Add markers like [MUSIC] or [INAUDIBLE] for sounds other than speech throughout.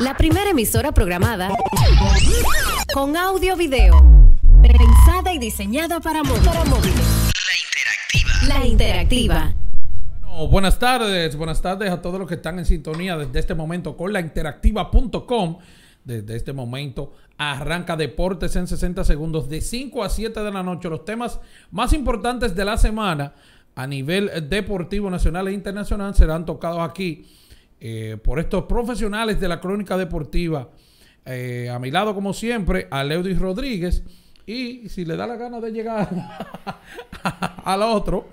La primera emisora programada con audio video. Pensada y diseñada para móviles. La interactiva. La interactiva. Bueno, buenas tardes, buenas tardes a todos los que están en sintonía desde este momento con lainteractiva.com. Desde este momento arranca Deportes en 60 segundos de 5 a 7 de la noche. Los temas más importantes de la semana a nivel deportivo nacional e internacional serán tocados aquí eh, por estos profesionales de la crónica deportiva. Eh, a mi lado, como siempre, a Leudis Rodríguez. Y si le da la gana de llegar [LAUGHS] al otro,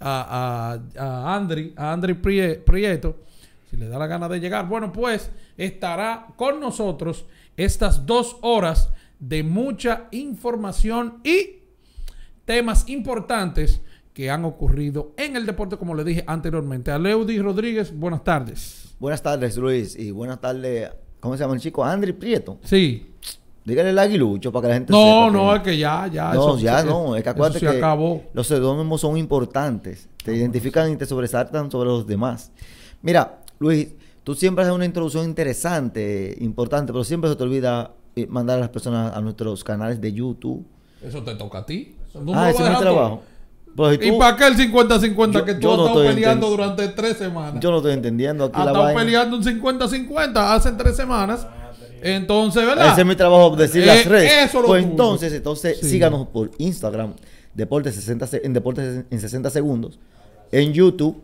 a, a, a, Andri, a Andri Prieto, si le da la gana de llegar, bueno, pues estará con nosotros estas dos horas de mucha información y temas importantes que han ocurrido en el deporte, como le dije anteriormente. A Leudis Rodríguez, buenas tardes. Buenas tardes, Luis, y buenas tardes, ¿cómo se llama el chico? Andri Prieto. Sí. Dígale el aguilucho para que la gente no, No, no, es que ya, ya. No, ya no. Es que acuérdate que los pseudónimos son importantes. Te ah, identifican y te sobresaltan sobre los demás. Mira, Luis, tú siempre haces una introducción interesante, importante, pero siempre se te olvida eh, mandar a las personas a nuestros canales de YouTube. Eso te toca a ti. ah, ese es mi trabajo. Pues, ¿Y para qué el 50-50 que tú has estado peleando durante tres semanas? Yo no estoy entendiendo. Aquí estado peleando un 50-50 hace tres semanas. Entonces, ¿verdad? Ese es mi trabajo, decir las eh, redes Eso pues entonces, entonces síganos por Instagram, 60, en Deportes en 60 Segundos, en YouTube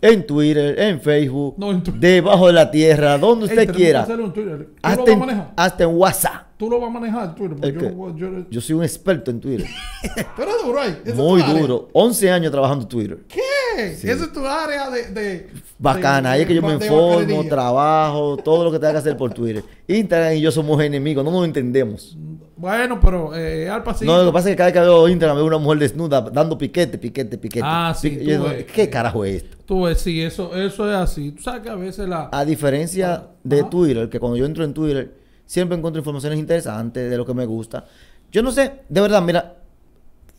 en Twitter, en Facebook, debajo de la tierra, donde usted quiera. En hasta, manejar hasta, en, WhatsApp. Tú lo vas a manejar Twitter. yo, soy un experto en Twitter. [LAUGHS] Pero duro ahí. Muy duro. 11 años trabajando en Twitter. ¿Qué? Esa es tu área de. Bacana, ahí es que yo me informo, trabajo, todo lo que tenga que hacer por Twitter. Instagram y yo somos enemigos, no nos entendemos. Bueno, pero eh, al pasillo. No, lo que pasa es que cada vez que veo Instagram veo una mujer desnuda dando piquete, piquete, piquete. Ah, sí. ¿Qué carajo es esto? Tú ves, sí, eso, eso es así. Tú sabes que a veces la. A diferencia ah, de Twitter, que cuando yo entro en Twitter siempre encuentro informaciones interesantes de lo que me gusta. Yo no sé, de verdad, mira,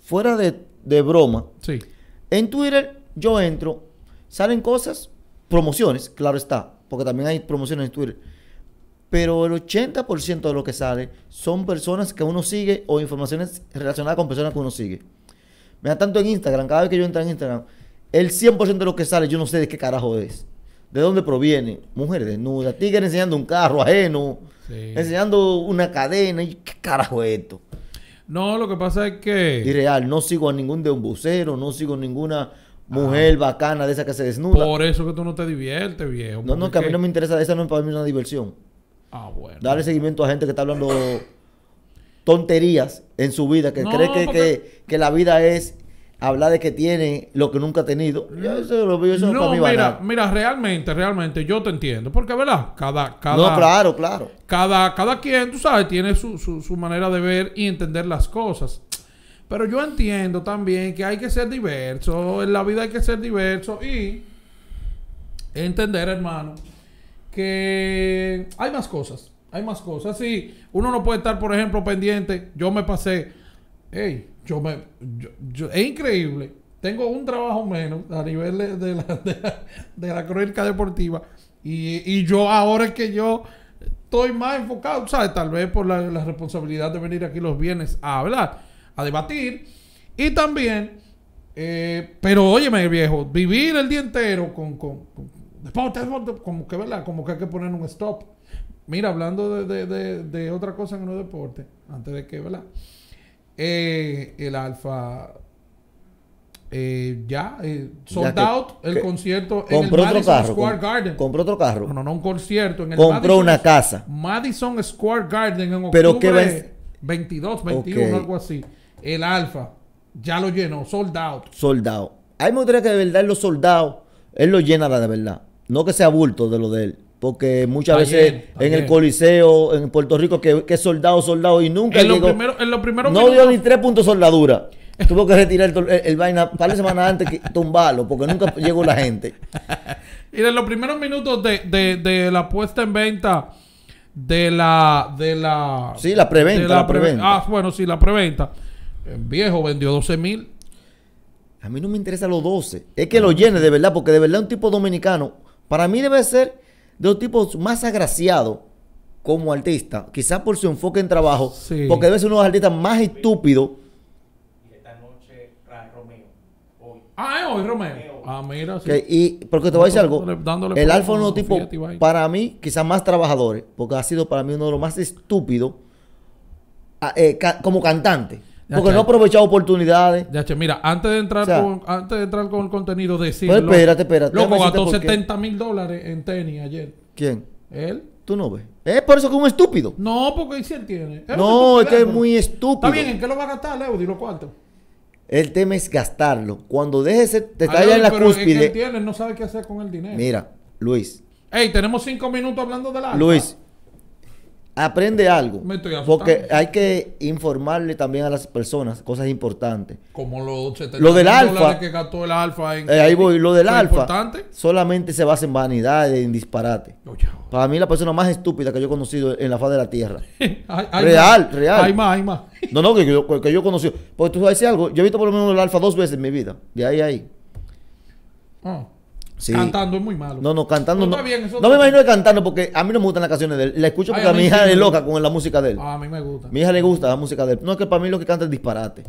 fuera de, de broma, sí. en Twitter yo entro, salen cosas, promociones, claro está, porque también hay promociones en Twitter. Pero el 80% de lo que sale son personas que uno sigue o informaciones relacionadas con personas que uno sigue. Me da tanto en Instagram, cada vez que yo entro en Instagram, el 100% de lo que sale yo no sé de qué carajo es. ¿De dónde proviene? Mujeres desnuda, tigre enseñando un carro ajeno, enseñando una cadena. qué carajo es esto? No, lo que pasa es que... Irreal, no sigo a ningún de un bucero, no sigo ninguna Mujer bacana, de esa que se desnuda. Por eso que tú no te diviertes, viejo. No, no, que a mí no me interesa. Esa no es para mí una diversión. Ah, bueno. Darle seguimiento a gente que está hablando tonterías en su vida, que cree que, la vida es hablar de que tiene lo que nunca ha tenido. Mm. eso no, mira, mira, realmente, realmente yo te entiendo, porque verdad, cada cada No, claro, claro. Cada cada quien, tú sabes, tiene su manera de ver y entender las cosas. Pero yo entiendo también que hay que ser diverso, en la vida hay que ser diverso y entender, hermano, que hay más cosas, hay más cosas. si uno no puede estar, por ejemplo, pendiente, yo me pasé, hey, yo me, es increíble, tengo un trabajo menos a nivel de, la, de, la, crónica deportiva y, yo ahora es que yo estoy más enfocado, ¿sabes? Tal vez por la, la, responsabilidad de venir aquí los viernes a hablar a debatir. Y también, eh, pero óyeme, viejo, vivir el día entero con, deporte, como que, ¿verdad? Como que hay que poner un stop. Mira, hablando de, otra cosa en no deporte, antes de que, ¿verdad? Eh, el Alfa eh, ya, sold out el concierto en el Madison Square Garden. Compró otro carro. No, no, un concierto. En el compró una casa. Madison Square Garden en octubre Pero 22, 21, algo así el Alfa, ya lo llenó, soldado. Soldado. Hay me que de verdad los soldados, él lo llena de verdad. No que sea bulto de lo de él. Porque muchas veces en el Coliseo, en Puerto Rico, que, soldado, soldado, y nunca en Lo no dio ni tres puntos soldadura. Tuvo que retirar el, el, vaina para semanas antes que [LAUGHS] tumbarlo, porque nunca llegó la gente. Y en los primeros minutos de, la puesta en venta de la. de la Sí, la preventa. La preventa. ah, bueno, sí, la preventa viejo vendió 12 mil. A mí no me interesa los 12. Es que lo llene de verdad, porque de verdad un tipo dominicano, para mí debe ser de los tipos más agraciados como artista. Quizás por su enfoque en trabajo, porque debe ser uno de los artistas más estúpidos. Ah, es hoy Romeo. Ah, mira, sí. y, porque te voy a decir algo. el Alfa es uno tipo, para mí, quizás más trabajadores, porque ha sido para mí uno de los más estúpidos ah, eh, como cantante. Porque no aprovechado oportunidades. Ya, che, mira, antes de entrar con, antes de entrar con el contenido, pues decirlo. Pues espérate, espérate. Loco gastó 70 mil dólares en tenis ayer. ¿Quién? Él. Tú no ves. Es por eso que es un estúpido. No, porque sí él tiene. no, es que es muy estúpido. Está bien, ¿en qué lo va a gastar, Leo? Dilo cuánto. El tema es gastarlo. Cuando dejes te estás ah, en la pero cúspide. Es que él tiene, no sabe qué hacer con el dinero. Mira, Luis. Ey, tenemos cinco minutos hablando del la... Luis, aprende algo. porque hay que informarle también a las personas cosas importantes. Como lo lo del alfa, eh, ahí voy, lo del alfa. Solamente se basa en vanidad, en disparate. Oh, Para mí la persona más estúpida que yo he conocido en la faz de la tierra. [LAUGHS] real, real. Hay más, hay más. [LAUGHS] no, no, que yo, que yo he conocido. Porque tú decir algo, yo he visto por lo menos el alfa dos veces en mi vida. De ahí a ahí. Ah. Cantando es muy malo. No, no, cantando no. me imagino de cantando porque a mí no me gustan las canciones de él. La escucho porque a, mi hija es loca con la música de él. Ah, a mí me gusta. Mi hija le gusta la música de él. No es que para mí lo que canta es disparate.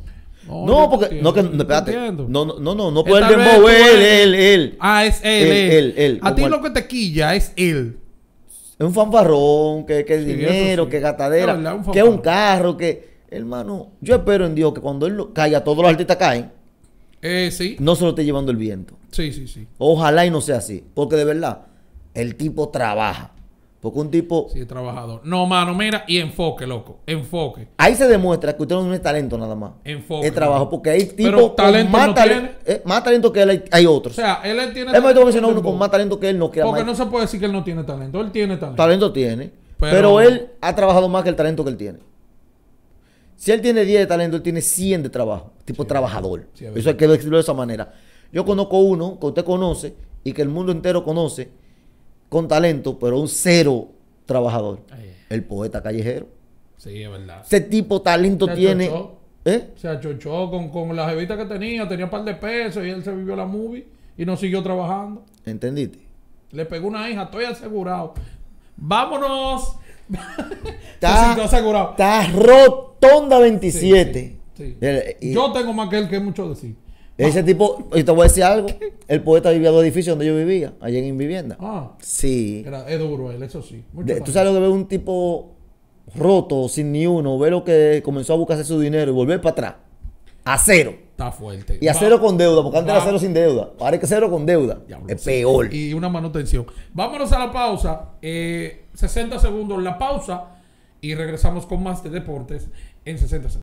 No, porque no espérate. No, no, no, no, puede el él, él, él. Ah, es él, él. él, a ti lo que te quilla es él. Es un fanfarrón, que, que dinero, que gatadera, es verdad, que es un carro, que hermano, yo espero en Dios que cuando él lo caiga todos los artistas caen. Eh, no se lo esté llevando el viento. Sí, sí, sí. Ojalá y no sea así. Porque de verdad, el tipo trabaja. Porque un tipo. Sí, es trabajador. No, mano, mira, y enfoque, loco. Enfoque. Ahí se demuestra que usted no tiene talento nada más. Enfoque. Es trabajo. Porque hay tipos con más, talento talento, eh, más talento que él hay, otros. O sea, él, tiene. Es más, mencionar uno con más talento que él no Porque no se puede decir que él no tiene talento. Él tiene talento. Talento tiene. pero él ha trabajado más que el talento que él tiene. Si él tiene 10 de talento, él tiene 100 de trabajo, tipo trabajador. Eso hay que decirlo de esa manera. Yo conozco uno que usted conoce y que el mundo entero conoce con talento, pero un cero trabajador. El poeta callejero. Sí, es verdad. Ese tipo de talento tiene. ¿Eh? Se achochó con, con la jevita que tenía, tenía un par de pesos y él se vivió la movie y no siguió trabajando. ¿Entendiste? Le pegó una hija, estoy asegurado. Vámonos está, rotonda 27. yo tengo más que él que mucho decir. Ese ah. tipo, y te voy a decir algo, el poeta vivía en los edificios donde yo vivía, allá en vivienda. Ah. Sí. Era, es duro eso sí. Tú sabes lo que ve un tipo roto, sin ni uno, ve lo que comenzó a buscarse su dinero y volver para atrás. A cero. Está fuerte. Y a cero con deuda, porque antes era cero sin deuda. Ahora es que cero con deuda. es peor. Y una manutención. Vámonos a la pausa. 60 eh, segundos la pausa y regresamos con más de deportes en 60 segundos.